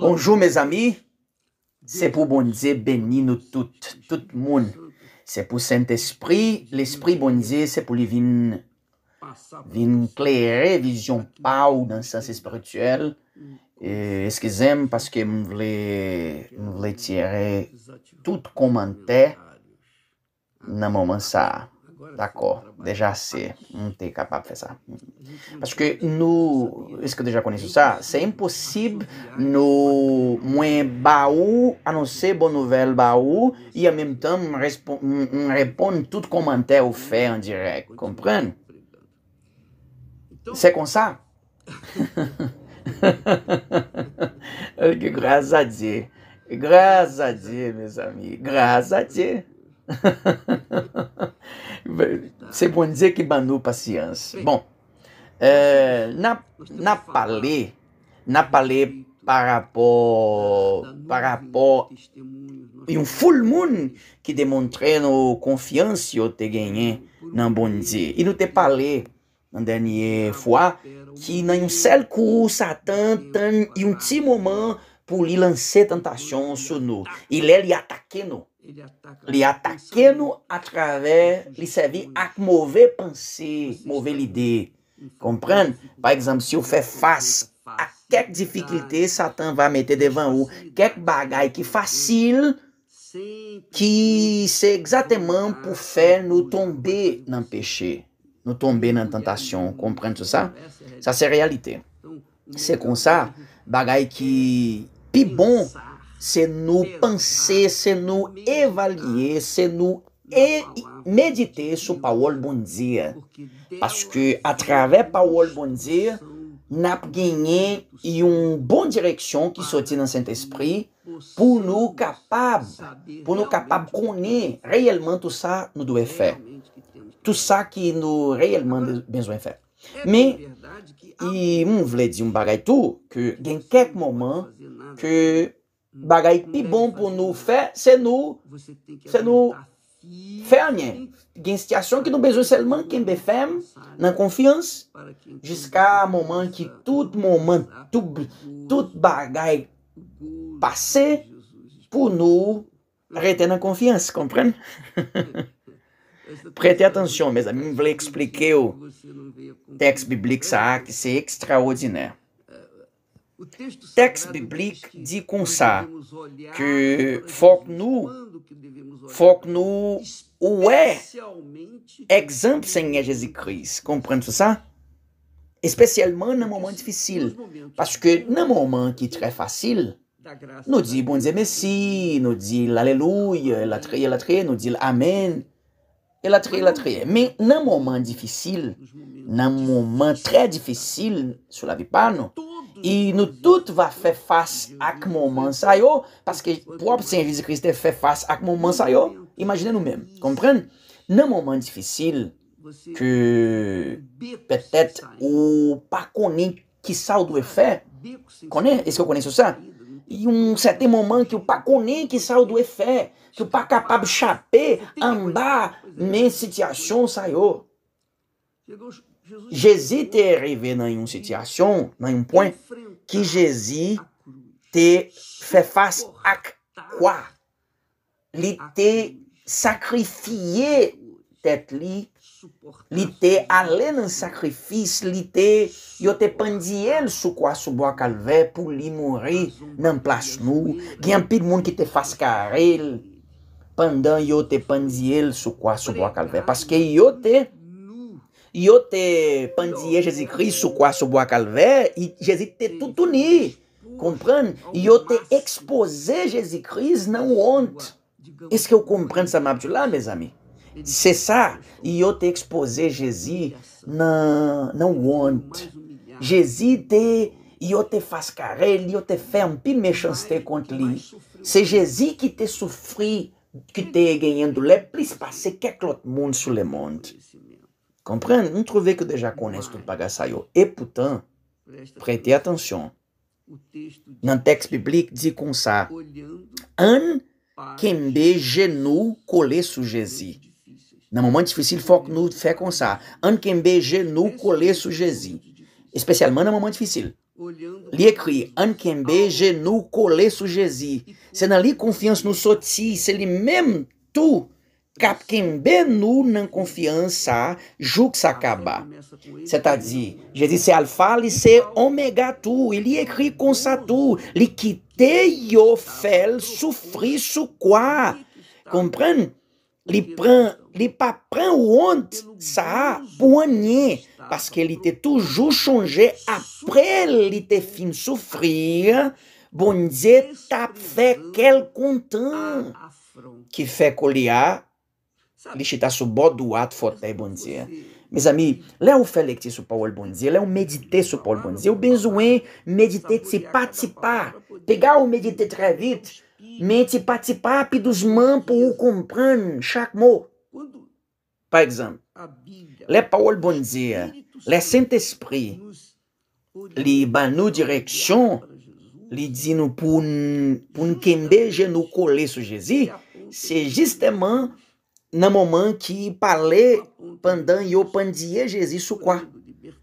Bonjour mes amis, c'est pour bon Dieu bénir nous tous, tout le monde. C'est pour Saint-Esprit, l'Esprit bon Dieu, c'est pour lui venir, éclairer vision pau dans le sens spirituel. Excusez-moi parce que je voulais, je tirer tout commentaire dans le moment D'accord, deja se, nu te capable de faire ça. Parce que nous, est-ce que déjà connaissons ça? C'est impossible nous moins baou, annoncer bonne nouvelle baou, et en même temps répondre tout commentaire ou fait en direct. Comprendre? C'est comme ça. que grâce à Dieu. Graças a Deus, meus amigos. Graças a Deus. Você pode dizer que banu paciência. Bom, é, na, na palê, na palê parapó, parapó e um full moon que demonstrando confiança eu te ganhei não bon dizer E não te palê na dernier fois que nenhum céu court Satan tan e um petit moment pour lhe lancer tentation sur nous. Il est lhe nous. Li atake nou atraver, li sevi ak mouve panse, mouve lide. Komprende? Par exemple, si ou fe fase ak kek difiklite satan va mette devan ou. Kek bagay ki fasil, ki se exactement pou fe nou tombe nan peche. Nou tombe nan tentasyon. Komprende sou sa? Sa se realite. Se kon sa, bagay ki pi bon. Se nou panse, se nou evalye, se nou e medite sou pawol bonzir. Paske atrave pawol bonzir, nap genye yon bon direksyon ki soti nan sent espri, pou nou kapab, pou nou kapab kone, reyelman tout sa nou doye fe. Tout sa ki nou reyelman benzoye fe. Me, yon vle di mbare tou, ke gen kek moman, ke... bagai pibompo no fé, senu, senu, ferne. Quem se achou que não bezou ser man, quem be fem, na confiança, diz cá, que tudo moman, tudo, tudo bagai passe, por nu, retém na confiança, compreende? Prestem atenção, meus amigos, vou explicar o texto bíblico, que é extraordinário. texte biblique dit comme ça, que faut nous, faut nous, ouais exemple Seigneur Jésus-Christ, comprenez ça? Spécialement dans un moment difficile, parce que dans un moment qui est très facile, nous disons bon Dieu merci, nous disons Alléluia !» la la nous disons amen, et la elle Mais dans un moment difficile, dans un moment très difficile sur la vie par e no tout va fazer face à que moment ça yo parce que propre Saint Jésus Christ est fait face à que moment ça yo imaginez nous mêmes comprenez ah, nan moment que peut-être ou pas connu qui ça ou doit faire que vous ah, connaissez ça e um certo momento que o paco nem que saiu do efeito, que o paco capaz de chapé andar nessa situação saiu. Jezi te rive nan yon sityasyon, nan yon poin, ki Jezi te fe fas ak kwa. Li te sakrifiye tet li, li te ale nan sakrifis, li te yote pandyel sou kwa soubo ak alve, pou li mori nan plas nou. Gyan pil moun ki te fas karel, pandan yote pandyel sou kwa soubo ak alve. Paske yote, Yo te pandye Jezikris sou kwa sou bo akal ver Jezik te mm. toutouni Yote expose Jezikris nan wont Eske yo kompren Samabdula, mez ami? Se sa, yote expose Jezikris nan wont Jezik te yote faskarel, yote fe anpin mechanste kont li Se Jezik ki te soufri, ki te genyendo le Plis pase keklot moun sou le moun compreende Nous trouvons que déjà já tout le bagage ça. Et pourtant, prêtez attention. Dans le texte biblique, dit comme ça. Un kembe genou collé sous Jésus. Dans un moment difficile, il faut que nous fassions comme ça. Un kembe genou collé sous Jésus. Especialmente dans un moment difficile. Li écrit, an kenbe genou kole sou jezi. Se na li confiança no sotis se li mesmo tu kapken ben nou nan konfian sa jouk sa kaba. Se ta di, je di se alfa, li se omega tou, e li ekri kon sa tou, li ki te yo fel soufri sou kwa. Kompran? Li pa pran want sa pou anye, paske li te toujou chonje apre li te fin soufri, bon ze ta fe kel kontan ki fe kol ya li chita sou bodou at fotei bonziye. Mis ami, le ou felekti sou pa ou el bonziye, le ou medite sou pa ou el bonziye, ou benzoen medite tse pati pa, pega ou medite tre vit, men tse pati pa, pi dou zman pou ou kompran chakmo. Par exemple, le pa ou el bonziye, le sent espri, li banou direksyon, li djinou pou nke mbeje nou kole sou jezi, se jisteman, Namoman qui parlait pendant yo pandie Jésus sous quoi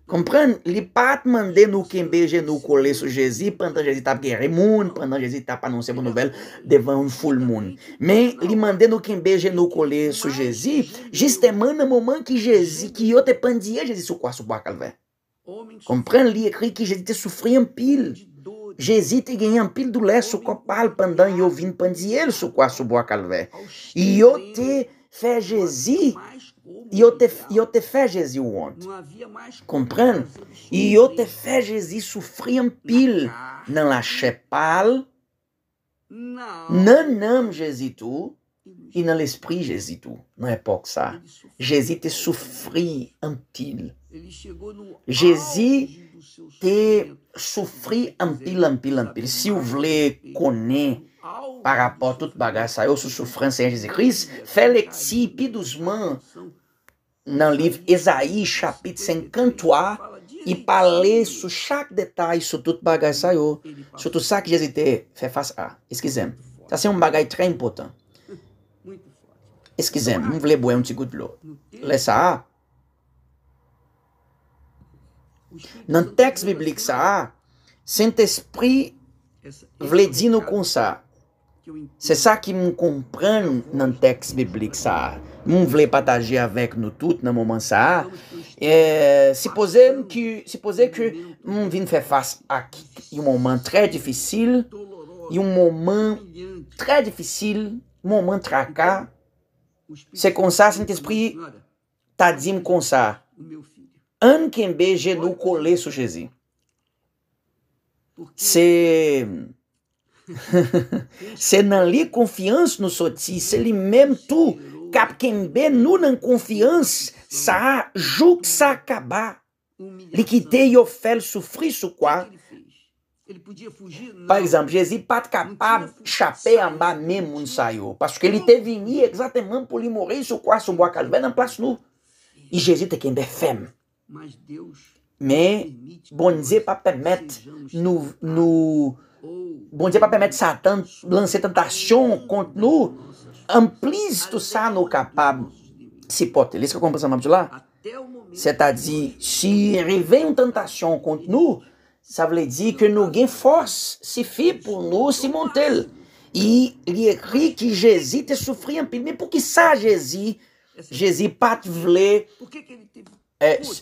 Comprenez Li pat mande no kembe genou collé sur Jésus pendant Jésus t'a guéri moun, pendant Jésus t'a annoncé bonne nouvelle devant un full moun. Mais li mande no kembe genou collé sur Jésus, justement na moment que Jésus que yo te pandie Jésus sous quoi sous bois calvaire. Li écrit que Jésus te souffri en pile. Jésus te ganhou um pile do leço copal pendant eu vim pandie ele sous quoi sous bois calvaire. E eu te fegezi e eu te, eu te o ontem. compreende? E eu te fegezi sofriam pil não la pal, não não jezi tu, e dans l'esprit é Jésus na época l'époque ça. te souffri en pile. Jésus te souffri en pile, en pile, en pile. Si vous voulez connaître par rapport à toute bagage ça, eu sou souffrance em Jésus-Christ, fais l'exi piedousement dans le livre Esaïe, chapitre 53, e parler sobre chaque detalhe, sobre toute bagage ça, sur tudo ça que Jésus te fez face a. Esquisem. Ça, c'est un bagage très importante. Eskizem, mwen vle bwe yon tigout lò. Le sa a? Nan tekst biblik sa a, sent espri vle di nou kon sa. Se sa ki mwen kompran nan tekst biblik sa a. Mwen vle pataje avek nou tout nan mounman sa a. E, Sipoze ki mwen vin fe fase ak yon mounman tre difícil, yon mounman tre difícil, mounman tra ka, Se konsa, Sinti Espri, ta dizim konsa, an kembe je nou kole sou chezi. Se nan li konfians nou soti, se li mem tou, kap kembe nou nan konfians, sa a jouk sa akaba. Li ki de yo fel sou fri sou kwa. Ele podia fugir? Não. Par exemple, Jésus pat capable chapé en bas même moun sa que ele teve venu exatamente pour lui morrer sur quoi son bois calvé dans place nous. E tem que quem fé. Mas Deus me bon Dieu pas permettre nous nous bon Satan lançar tentação, contre nous. Amplis tout ça nous capable. Se porter. Lise que comprend ça là? C'est-à-dire, si revient une tentation contre sa vle di ke nou gen fos si fi pou nou si montel li ekri ki Jezi te soufri an pi, men pou ki sa Jezi Jezi pat vle eh,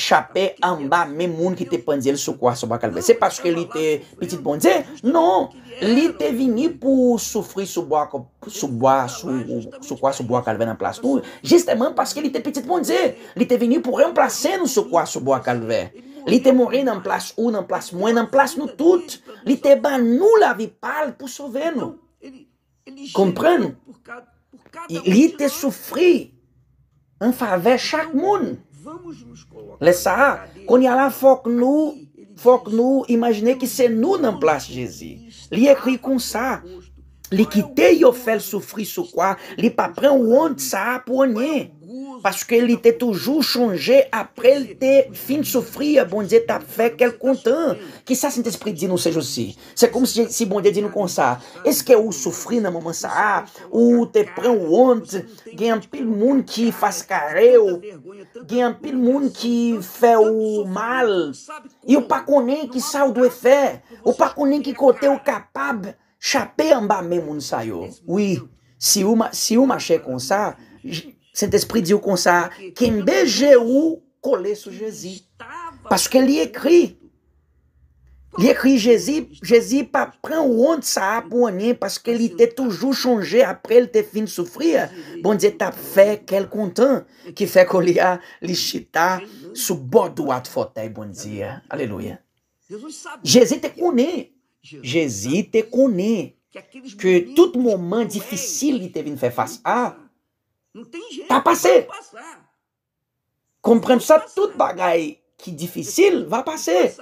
chape an ba men moun ki te pandze soukwa soubwa kalve non, se paske non, non, li te petit pondze non, li te vini pou soufri soukwa soubwa kalve nan plas tou jisteman paske li te petit pondze li te vini pou remplase nou soukwa soubwa kalve se Li te morin en plas un, en plas mwen, en plas nou tout. Li te ban nou la vi pal pou sove nou. Kompren? Li te soufri an fave chak moun. Lesa, kon yala fok nou, fok nou imagine ki se nou nan plas Jezi. Li ekri kon sa. Li kite yo fel soufri sou kwa, li pa pren wont sa pou anye. Paske li te toujou chonje apre li te fin soufri a bonde de bon ta fe kel kontan. Ki sa sin te spredi nou sejou si. Se kom si bonde de nou konsa. Eske ou soufri nan moun mansa a, ou te pren wont, gen an pil moun ki faskare ou, gen an pil moun ki fe ou mal, e ou pakounen ki sa ou do e fe, ou pakounen ki kote ou kapab, chape an ba men moun sayo. Oui, si ou manche konsa, j... Saint-Esprit di ou kon sa, Kimbe je ou kole sou Jezi. Paske li ekri. Li ekri Jezi, Jezi pa pren woun sa ap wanyen, paske li te toujou chonje, apre li te fin soufri, bon di te ap fe kel kontan, ki fe kol li a li chita, sou bod wad fotei, bon di. Aleluya. Jezi te kone, Jezi te kone, ke tout mouman difisil li te vin fe fas a, T'as tem jeito. Tá passé. Komprende ça, tout bagay qui difficile va passer.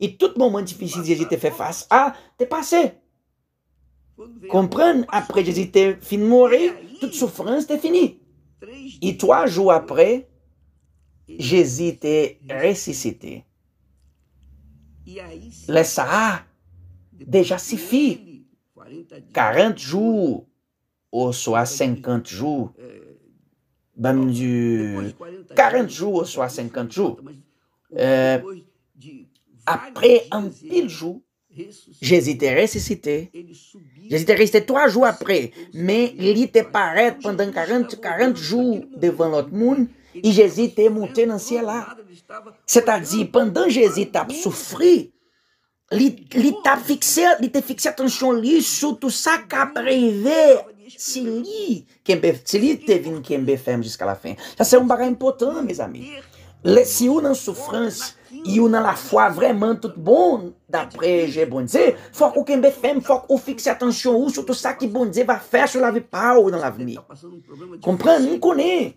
Et tout moment difficile Jésus te fait face à, t'es passé. après après Après te de mourir, toute souffrance t'est finie. Et trois jours après, Jésus te ressuscité. Le Sahara déjà suffit. 40 jours, ou soit 50 jours, euh, Oh. du 40 jours, soit 50 jours. Euh, après un pile jour, Jésus était ressuscité. Jésus était ressuscité trois jours après, mais il était paraître pendant 40, 40 jours devant l'autre monde et Jésus était monté dans le ciel là. C'est-à-dire, pendant Jésus t'a souffert, il t'a fixé, il t'a fixé attention lui sur tout ça qui a Si li te vin kembe fèm di skala fèm. Sa se yon bagay impotan, miz ami. Le si ou nan soufransi, Yon nan la fwa vreman tout bon da preje bonize, fwa kou kembe fem, fwa kou fik se atansyon ou sou tou sa ki bonize va fers ou la euh, vi pa ou nan la vi mi. Kompran? M konen.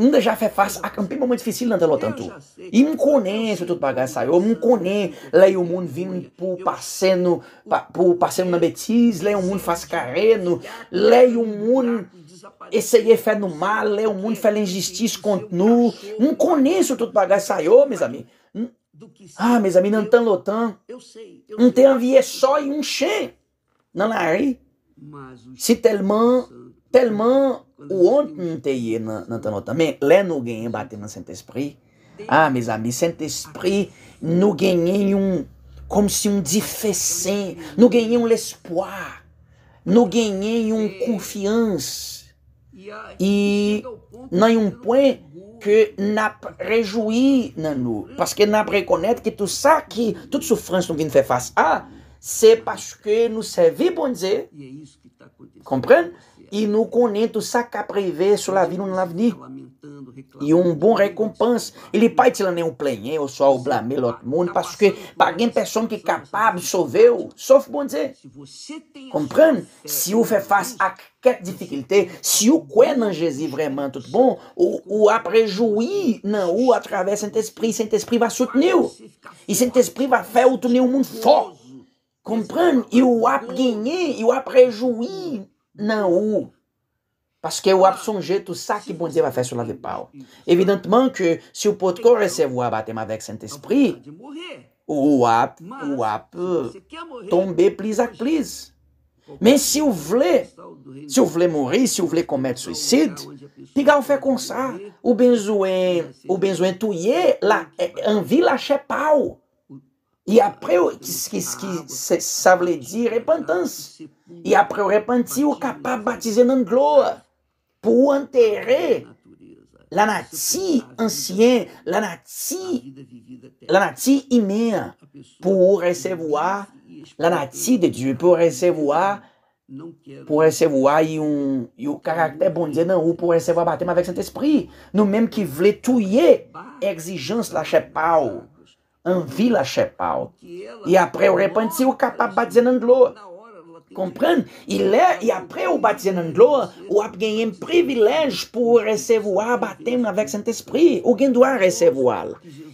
M deja fe fase akampe mou mou mou dificil nan telotan tou. E m konen sou tout bagay sa yo. M konen le yon moun vin pou pase nou nan betis, le yon moun fase kare nou, le yon moun e seye fe nou mal, le yon moun fe len jistis kont nou. M konen sou tout bagay sa yo, mis amin. Ah, mes não dans tant longtemps, não t'a envié só et un chien dans la rue. C'est telman, tellement où não t'a envié dans tant longtemps. Mais là, nous gagnons battre dans Saint-Esprit. Ah, mes amis, saint não nous gagnons comme si on não fessin. Nous é gagnons l'espoir. ganhei um é é confiança E Não um pwen que nous réjouissons dans nous. Parce que nous reconnaissons que tout ça, qui, toute souffrance que nous faire face à, c'est parce que nous servons bon Dieu. É tá Comprendre? E no connaît saca prever sua prévu sur la vie ou l'avenir. E um bom recompense. Ele pai te né, o plenhe, ou só o blame l'autre tá mundo, parce que paguem pessoa que capable sauveu, sauf bon dizer. compreende Se o fait face a qualquer dificuldade, se o quer não Jesus vraiment tudo bom, ou, ou a prejuí, não, ou através Saint-Esprit, Saint-Esprit vai soutenir. E Saint-Esprit vai faire o tornar o mundo forte. E o ap genye, o ap rejoui não porque o yo ap sonje tout sa que bon diye va fè sou la ve pa ou. o ke si o pot batem avec sent espri, ou ap, o ap, tombe plis a plis. mas si o vle, si o vle mori, si o vle komet suicídio pi o ou fe kon sa, ou benzouen, ou benzouen touye, la, anvi lache pa Et après, ce ça veut dire repentance. Et après, repentir, on capable de baptiser dans la gloire pour enterrer la nature ancienne, la nature, la humaine pour recevoir la nature de Dieu, pour recevoir pour recevoir un caractère bon Dieu pour recevoir baptême avec Saint-Esprit. Nous-mêmes qui voulons tout y exigence la chair Anvila Chepal. E après, o repantiu o capab batzenandloa. Comprando? E, le, e après o batzenandloa, o ap um privilégio por recevoir batem avec Saint-Esprit. O gen doit recevoir.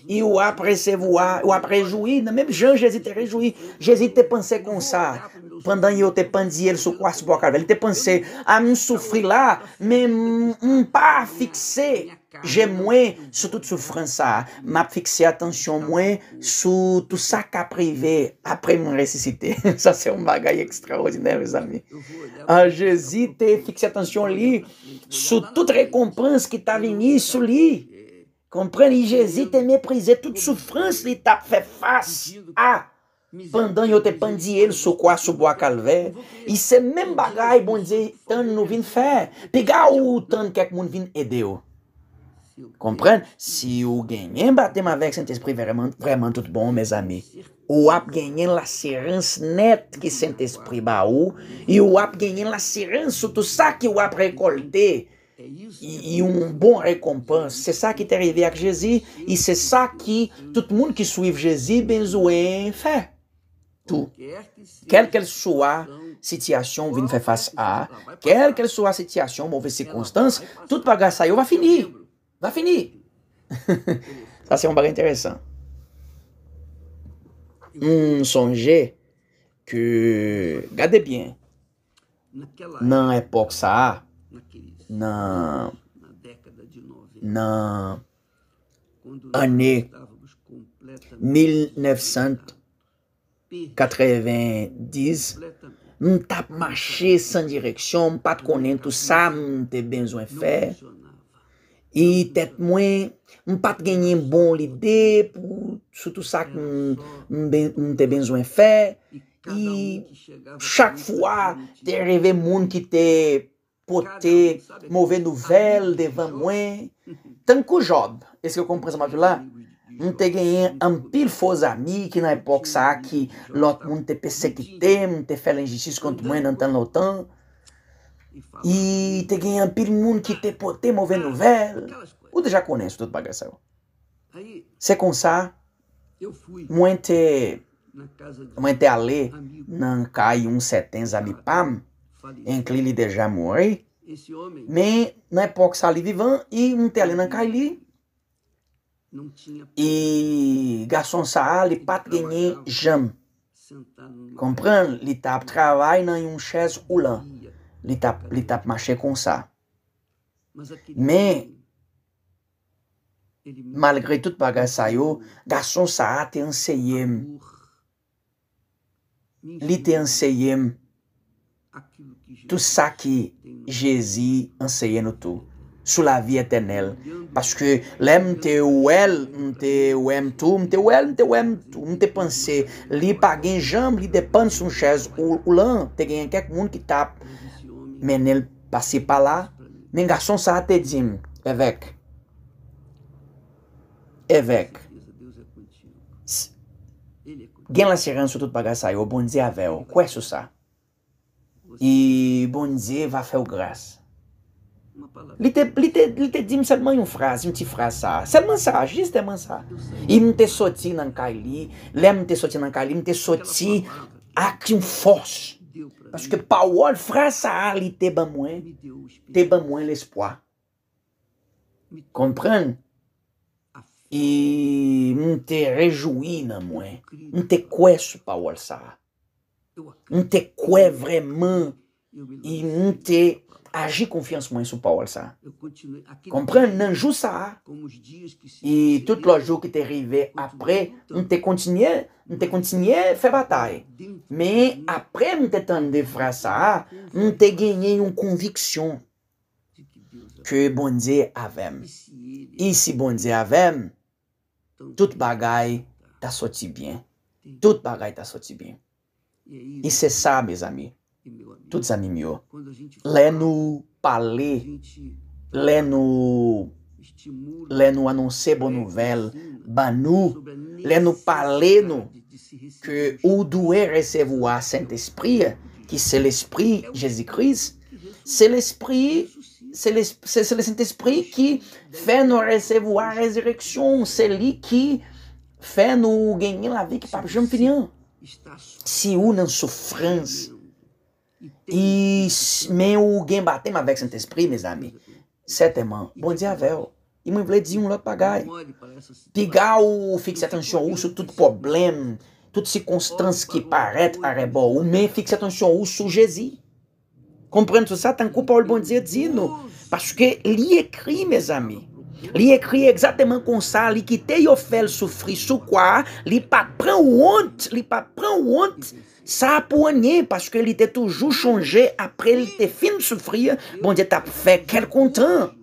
E o ap recevoir, o ap rejuir, na mesmo Jean, Jésus te rejuir. Jésus te pensé com ça. Pendant que tu as pensé à ce souffrir là, mais je ne suis pas fixé. J'ai moins sur toute souffrance. Je ah. attention moins sur tout ça qui privé après mon ressuscité. Ça, c'est un bagage extraordinaire, mes amis. Ah, Jésus fixer fixé attention sur toute récompense qui t'a venu sur lui. comprenez Jésus toute souffrance qui t'a fait face à. pandan yo te pandi el sou kwa sou bwa kalve, isse men bagay bon ze tan nou vin fè, piga ou tan kèk moun vin ede ou. Komprende? Si ou genyen batem avek, sentes pri vèman tout bon, mes ami. Ou ap genyen la sirans net ki sentes pri ba ou, e ou ap genyen la sirans, soto sa ki ou ap rekolde, e un bon rekompans, se sa ki te rive ak Jezi, e se sa ki tout moun ki suif Jezi, ben zouen fè. Kèl kèl sou a Sityasyon vin fè fass a Kèl kèl sou a sityasyon Mouve sikonstans Tout baga sa yo va fini Va fini Sa se yon baga interesan Moun sonje Kè Gade bien Nan epok sa Nan Nan Ane 1910 Katreven diz, m tap mache san direksyon, m pat konen tout sa, m te benzoen fe. E tet mwen, m pat genyen bon lide, sou tout sa m te benzoen fe. E chak fwa te reve moun ki te pote mouve nouvel, devan mwen. Tankou jod, eske komprese ma vilan? Nte ganhe ampir fos ami que na época sa que lot mun te persecute, mun te feito injustiça contra mãe não tan lotan. E te ganhe ampir mun que te pote mover no vel. O te já conhece todo bagaçal. Se com sa, mãe te... Mãe te ale, nan cai um setens a pam, em que ele deja morrer. Me na época sa ali vivan, e mun ali não cai ali e gason sa a li pat genye jem kompren li tap travay nan yon chèz ou la li tap mache kon sa me malgre tout bagay sa yo gason sa a te enseye li te enseye tout sa ki jezi enseye nou tou Sou la vie tenel. Paske lè mte ouèl, mte ouèm tou, mte ouèl, mte ouèm tou, mte panse. Li pa gen jamb, li depan sou chèz. Ou lan, te gen kek moun ki tap. Men el pasi pa la. Men gason sa ate djim. Evek. Evek. Gen la siren sou tout baga sa yo. Bon diya veyo. Kwe sou sa. I bon diya va feyo grase. Li te dim selman yon fraz, li te fraz sa. Selman sa, jisteman sa. I mte soti nan kaili, le mte soti nan kaili, mte soti ak yon fos. Paske pa ou al fraz sa li te ban mwen, te ban mwen l'espoi. Kompran? I e mte rejoui nan mwen. Mte kwe sou pa ou al sa. Mte kwe vreman. I mte... Aji konfians mwen sou Paul sa. Konpren nanjou sa. E tout lojou ki te rive apre, mte kontinye, mte kontinye fe batay. Men apre mte tan defra sa, mte genye yon konviksyon ke bondye avem. E si bondye avem, tout bagay ta soti byen. Tout bagay ta soti byen. E se sa, bezami. Tu desanimou. Lê no Palais, tá lê no lê no Annoncebo Nouvelle, Banu, lê no Paleno, que o doer recevoir Saint-Esprit, que c'est l'Esprit Jésus-Christ, c'est l'Esprit c'est le, Saint-Esprit qui fait nous recevoir la résurrection, c'est lui qui fait nous gagner la vie que Pape Jean finir. Se une en souffrance, I men ou gen batem avek sent espri, me zami, seteman, bondi avel, oh. imen vle di yon lot bagay. Pigal ou fikse atensyon ou sou tout problem, tout si konstans ki paret arebo, ou men fikse atensyon ou sou jezi. Komprende sou sa, tankou Paul Bondi e dino. Paske li ekri, me zami. Li ekri exateman kon sa, li kite yo fel soufri sou kwa, li pa pren wont, li pa pren wont, Sa apou anye, paske li te toujou chonje, apre li te fin soufriye, bondye tap fè kel kontran.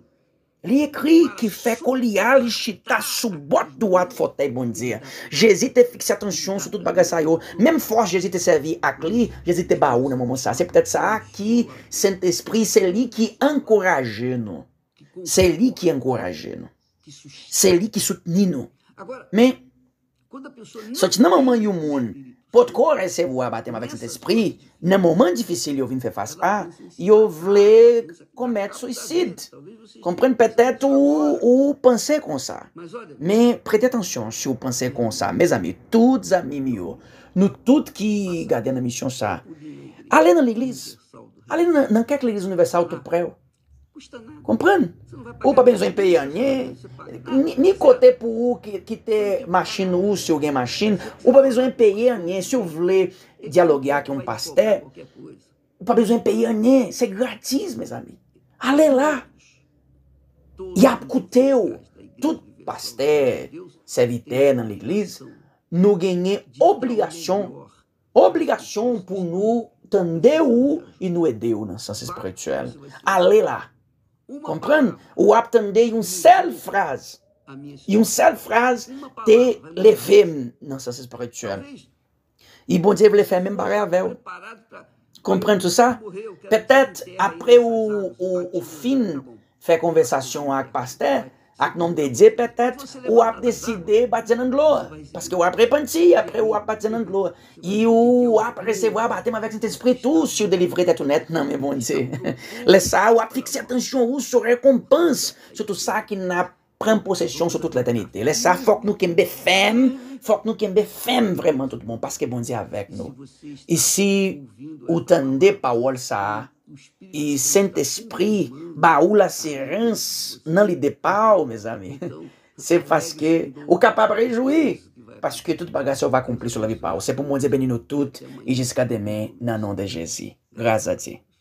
Li ekri ki fè kol li a li chita sou bot do at fote, bondye. Jezite fikse bon atensyon sou tout baga sa yo. Mem fòs jezite servi ak li, jezite ba ou nan moun moun sa. Se ptet sa a ki sent espri, se li ki ankoraje nou. Se li ki ankoraje nou. Se li ki soutni nou. Men, sa ti nan man yon moun, Podkor recebeu a bater avec cet esprit. Num momento difícil, eu vim fazer A e eu vlei cometer suicídio. Compreende? Peut-être ou, ou penser com ça. Mas prêtez atenção se eu pensei com ça. Meus amigos, todos amigos meus, no tudo que gardem na missão ça. Além na igreja, além na, na que igreja universal tu preu. Comprando? Ou para benzo empeianie, ni kote pou ou que ki te machin ou se alguém machino? ou para benzo empeianie, se eu vle dialogar com um pasteur, ou para benzo empeianie, c'est é gratis, meus amigos. Allez lá. E apcuteu, todo pasteur, serviteur na igreja, nous ganhamos obrigação, obrigação por nós. tender e nous aider na sens espiritual. Allez lá. Komprende? Ou ap tende yon sel fraz. Ah, yon sel fraz te levem nan sas espirituel. Y bon te vle fe men barè avè ou. Komprende tout sa? Petet apre ou fin fè konvesasyon ak paste, À nom de Dieu, peut-être, ou a décidé de vous battre en Parce que vous avez repenti, après vous avez battu en l'eau, Et vous avez reçu à battre avec votre esprit, tout ce vous délivré, c'est tout net, non, mais bon Dieu. laissez ou fixer attention, ou sur récompense, sur tout ça qui n'a prend en possession sur toute l'éternité. Laissez-vous, il faut que nous nous rendions il faut que nous nous rendions vraiment, tout le monde, parce que, bon Dieu, avec nous. Et si vous entendez, Paul, ça, e Saint-Esprit baula serrance, não lhe dê pau, meus amigos. Você faz que o capaz rejuir. Parce que tudo pagar só vai cumprir sua vida pau. Você é pode dizer benino tudo e jusqu'à demain, na nome de Jesus. Graças a Deus.